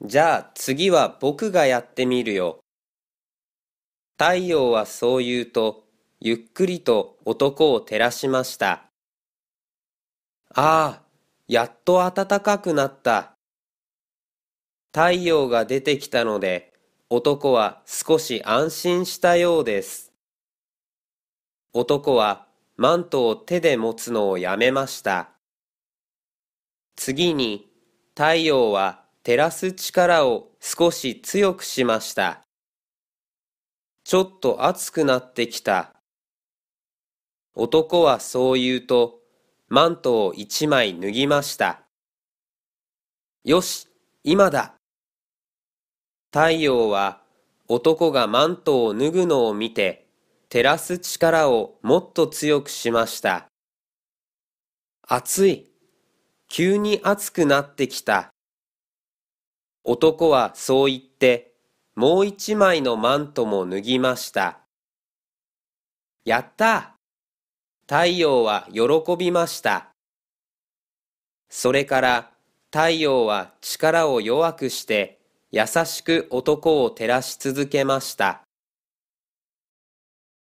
じゃあ次は僕がやってみるよ。太陽はそう言うと、ゆっくりと男を照らしました。ああ、やっと暖かくなった。太陽が出てきたので、男は少し安心したようです。男はマントを手で持つのをやめました。次に太陽は照らす力を少し強くしました。ちょっと暑くなってきた。男はそう言うと、マントを一枚脱ぎました。よし、今だ。太陽は男がマントを脱ぐのを見て、照らす力をもっと強くしました。暑い。急に暑くなってきた。男はそう言って、もう一枚のマントも脱ぎました。やった太陽は喜びました。それから太陽は力を弱くして優しく男を照らし続けました。